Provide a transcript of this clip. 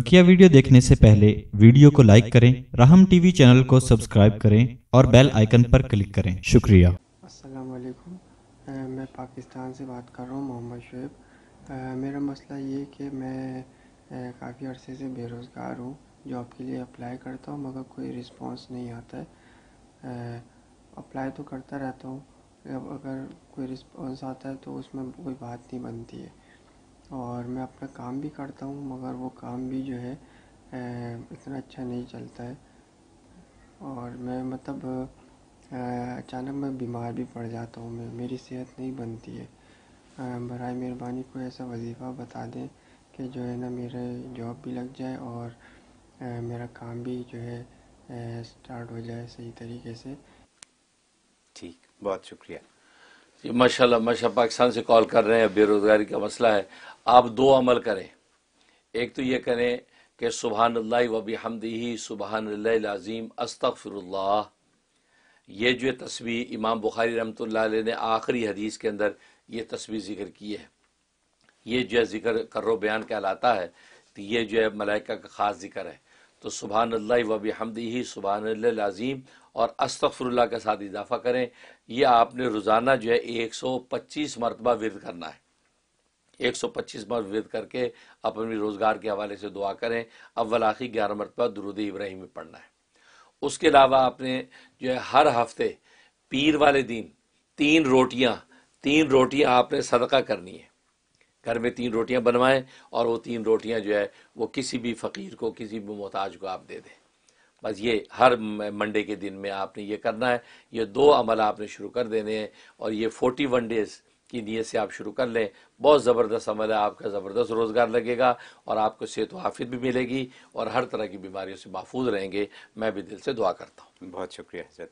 बकिया वीडियो देखने से पहले वीडियो को लाइक करें राहम टीवी चैनल को सब्सक्राइब करें और बेल आइकन पर क्लिक करें शुक्रिया अस्सलाम वालेकुम मैं पाकिस्तान से बात कर रहा हूँ मोहम्मद शुएब मेरा मसला ये कि मैं काफ़ी अरसे से बेरोज़गार हूँ जॉब के लिए अप्लाई करता हूँ मगर कोई रिस्पॉन्स नहीं आता है अप्लाई तो करता रहता हूँ अब अगर कोई रिस्पॉन्स आता है तो उसमें कोई बात नहीं बनती है और मैं अपना काम भी करता हूँ मगर वो काम भी जो है इतना अच्छा नहीं चलता है और मैं मतलब अचानक मैं बीमार भी पड़ जाता हूँ मैं मेरी सेहत नहीं बनती है बर मेहरबानी को ऐसा वजीफ़ा बता दें कि जो है ना मेरे जॉब भी लग जाए और मेरा काम भी जो है स्टार्ट हो जाए सही तरीके से ठीक बहुत शुक्रिया जी माशा माशा पाकिस्तान से कॉल कर रहे हैं बेरोज़गारी का मसला है आप दो अमल करें एक तो ये करें कि सुबहान अल्लाह वबी हमदी सुबहान लाजीम अस्तफ़िरल्ला ये जो तस्वीर इमाम बुखारी रमत ने आखिरी हदीस के अंदर ये तस्वीर ज़िक्र की है ये जो है ज़िक्र करो बयान कहलाता है तो ये जो है मलाइका का ख़ास ज़िक्र है तो सुबहान अल्लाह वबी हमदी सुबहान लाजीम और अस्तफ़िरल्ला के साथ इजाफ़ा करें यह आपने रोज़ाना जो है एक सौ पच्चीस मरतबा वर्द करना है 125 बार विद करके अपने रोज़गार के हवाले से दुआ करें अव्वल आखिर ग्यारह मरतबा दरुद इब्राहिम में पढ़ना है उसके अलावा आपने जो है हर हफ्ते पीर वाले दिन तीन रोटियाँ तीन रोटियाँ आपने सदका करनी है घर में तीन रोटियां बनवाएं और वो तीन रोटियां जो है वो किसी भी फ़कीर को किसी भी मोहताज को आप दे दें बस ये हर मंडे के दिन में आपने ये करना है ये दो अमल आपने शुरू कर देने हैं और ये फोर्टी वन डेज़ की नीयत से आप शुरू कर लें बहुत ज़बरदस्त अमल है आपका ज़बरदस्त रोज़गार लगेगा और आपको सेहत वाफियत भी मिलेगी और हर तरह की बीमारियों से महफूज रहेंगे मैं भी दिल से दुआ करता हूँ बहुत शुक्रिया